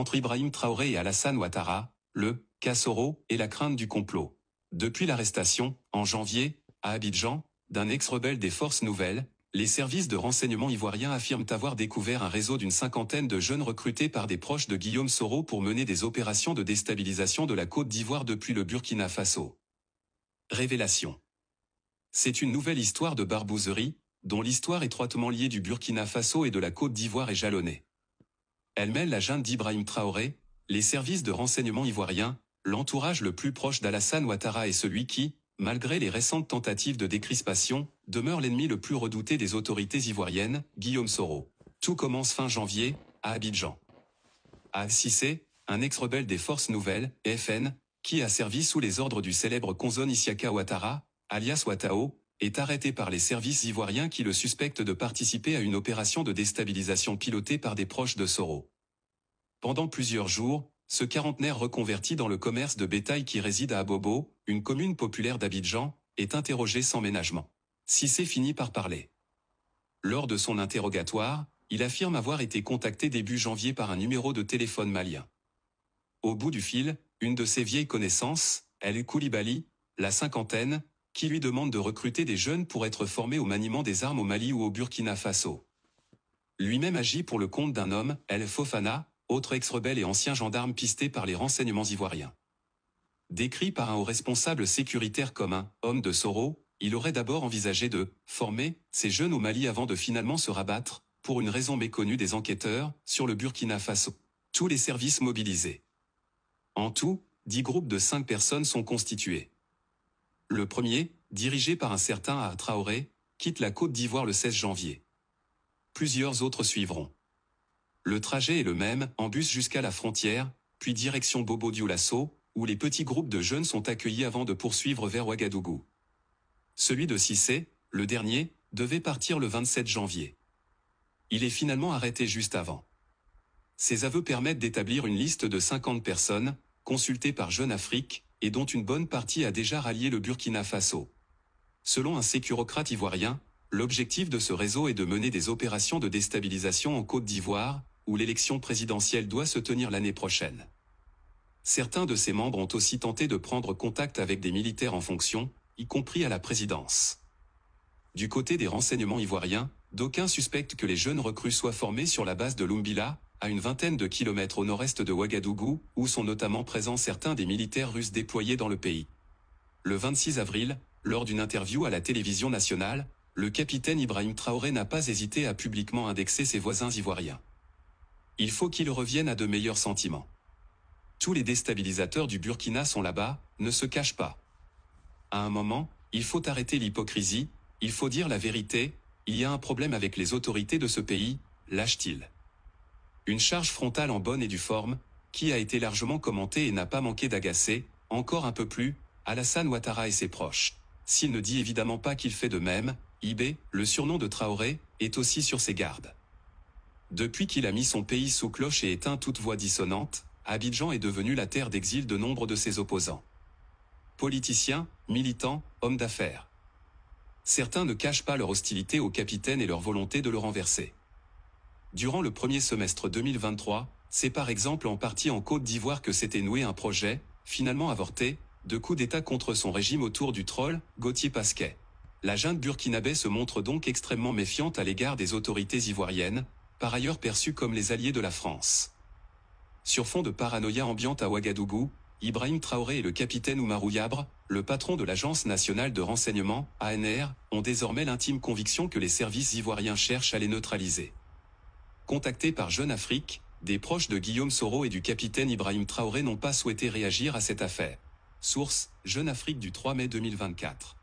entre Ibrahim Traoré et Alassane Ouattara, le « Kassoro et la crainte du complot. Depuis l'arrestation, en janvier, à Abidjan, d'un ex-rebelle des forces nouvelles, les services de renseignement ivoiriens affirment avoir découvert un réseau d'une cinquantaine de jeunes recrutés par des proches de Guillaume Soro pour mener des opérations de déstabilisation de la Côte d'Ivoire depuis le Burkina Faso. Révélation. C'est une nouvelle histoire de barbouzerie, dont l'histoire étroitement liée du Burkina Faso et de la Côte d'Ivoire est jalonnée. Elle mêle la junte d'Ibrahim Traoré, les services de renseignement ivoiriens, l'entourage le plus proche d'Alassane Ouattara et celui qui, malgré les récentes tentatives de décrispation, demeure l'ennemi le plus redouté des autorités ivoiriennes, Guillaume Soro. Tout commence fin janvier, à Abidjan. À Sissé, un ex-rebelle des forces nouvelles, FN, qui a servi sous les ordres du célèbre Konzon Isiaka Ouattara, alias Ouattao, est arrêté par les services ivoiriens qui le suspectent de participer à une opération de déstabilisation pilotée par des proches de Soro. Pendant plusieurs jours, ce quarantenaire reconverti dans le commerce de bétail qui réside à Abobo, une commune populaire d'Abidjan, est interrogé sans ménagement. c'est finit par parler. Lors de son interrogatoire, il affirme avoir été contacté début janvier par un numéro de téléphone malien. Au bout du fil, une de ses vieilles connaissances, El Koulibaly, la cinquantaine, qui lui demande de recruter des jeunes pour être formés au maniement des armes au Mali ou au Burkina Faso. Lui-même agit pour le compte d'un homme, El Fofana, autre ex-rebelle et ancien gendarme pisté par les renseignements ivoiriens. Décrit par un haut responsable sécuritaire comme un « homme de Soro », il aurait d'abord envisagé de « former » ces jeunes au Mali avant de finalement se rabattre, pour une raison méconnue des enquêteurs, sur le Burkina Faso. Tous les services mobilisés. En tout, dix groupes de cinq personnes sont constitués. Le premier, dirigé par un certain A. Traoré, quitte la Côte d'Ivoire le 16 janvier. Plusieurs autres suivront. Le trajet est le même, en bus jusqu'à la frontière, puis direction Bobo Dioulasso, où les petits groupes de jeunes sont accueillis avant de poursuivre vers Ouagadougou. Celui de Sissé, le dernier, devait partir le 27 janvier. Il est finalement arrêté juste avant. Ces aveux permettent d'établir une liste de 50 personnes, consultées par Jeune Afrique, et dont une bonne partie a déjà rallié le Burkina Faso. Selon un sécurocrate ivoirien, l'objectif de ce réseau est de mener des opérations de déstabilisation en Côte d'Ivoire, où l'élection présidentielle doit se tenir l'année prochaine. Certains de ses membres ont aussi tenté de prendre contact avec des militaires en fonction, y compris à la présidence. Du côté des renseignements ivoiriens, d'aucuns suspectent que les jeunes recrues soient formées sur la base de Lumbila, à une vingtaine de kilomètres au nord-est de Ouagadougou, où sont notamment présents certains des militaires russes déployés dans le pays. Le 26 avril, lors d'une interview à la télévision nationale, le capitaine Ibrahim Traoré n'a pas hésité à publiquement indexer ses voisins ivoiriens. Il faut qu'ils reviennent à de meilleurs sentiments. Tous les déstabilisateurs du Burkina sont là-bas, ne se cachent pas. À un moment, il faut arrêter l'hypocrisie, il faut dire la vérité, il y a un problème avec les autorités de ce pays, lâche-t-il une charge frontale en bonne et due forme, qui a été largement commentée et n'a pas manqué d'agacer, encore un peu plus, Alassane Ouattara et ses proches. S'il ne dit évidemment pas qu'il fait de même, Ibé, le surnom de Traoré, est aussi sur ses gardes. Depuis qu'il a mis son pays sous cloche et éteint toute voix dissonante, Abidjan est devenu la terre d'exil de nombre de ses opposants. Politiciens, militants, hommes d'affaires. Certains ne cachent pas leur hostilité au capitaine et leur volonté de le renverser. Durant le premier semestre 2023, c'est par exemple en partie en Côte d'Ivoire que s'était noué un projet, finalement avorté, de coup d'État contre son régime autour du troll, Gauthier Pasquet. La jeune burkinabé se montre donc extrêmement méfiante à l'égard des autorités ivoiriennes, par ailleurs perçues comme les alliés de la France. Sur fond de paranoïa ambiante à Ouagadougou, Ibrahim Traoré et le capitaine Oumarou Yabre, le patron de l'Agence nationale de renseignement, ANR, ont désormais l'intime conviction que les services ivoiriens cherchent à les neutraliser. Contacté par Jeune Afrique, des proches de Guillaume Soro et du capitaine Ibrahim Traoré n'ont pas souhaité réagir à cette affaire. Source, Jeune Afrique du 3 mai 2024.